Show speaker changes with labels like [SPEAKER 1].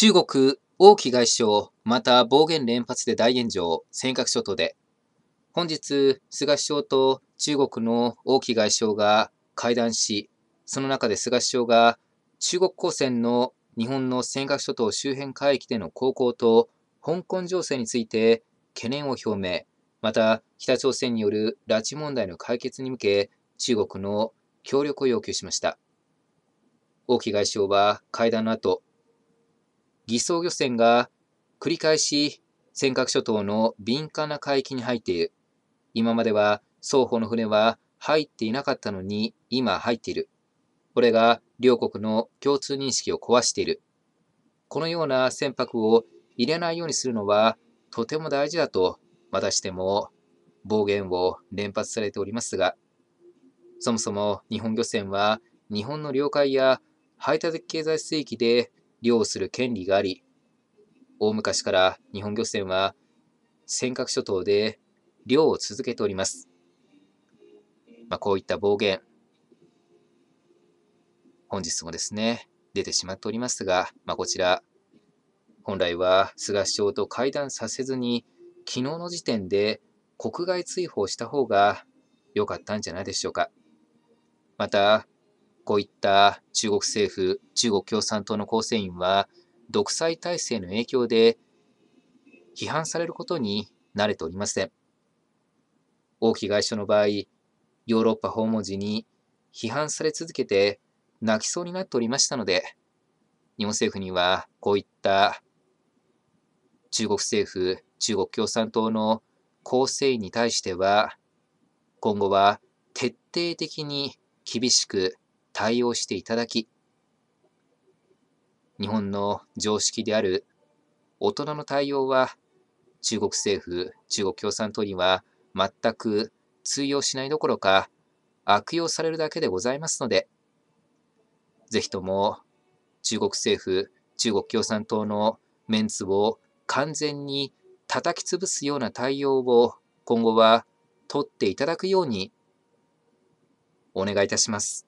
[SPEAKER 1] 中国、王毅外相、また暴言連発で大炎上、尖閣諸島で。本日、菅首相と中国の王毅外相が会談し、その中で菅首相が中国公船の日本の尖閣諸島周辺海域での航行と香港情勢について懸念を表明、また北朝鮮による拉致問題の解決に向け中国の協力を要求しました。王毅外相は会談の後、偽装漁船が繰り返し尖閣諸島の敏感な海域に入っている。今までは双方の船は入っていなかったのに今入っている。これが両国の共通認識を壊している。このような船舶を入れないようにするのはとても大事だと、またしても暴言を連発されておりますが、そもそも日本漁船は日本の領海や排他的経済水域で漁をする権利があり、大昔から日本漁船は尖閣諸島で漁を続けております。まあ、こういった暴言、本日もですね、出てしまっておりますが、まあ、こちら、本来は菅首相と会談させずに、昨日の時点で国外追放した方が良かったんじゃないでしょうか。また、こういった中国政府、中国共産党の構成員は、独裁体制の影響で批判されることに慣れておりません。王毅外相の場合、ヨーロッパ訪問時に批判され続けて泣きそうになっておりましたので、日本政府にはこういった中国政府、中国共産党の構成員に対しては、今後は徹底的に厳しく対応していただき、日本の常識である大人の対応は中国政府、中国共産党には全く通用しないどころか悪用されるだけでございますので、ぜひとも中国政府、中国共産党のメンツを完全に叩き潰すような対応を今後は取っていただくようにお願いいたします。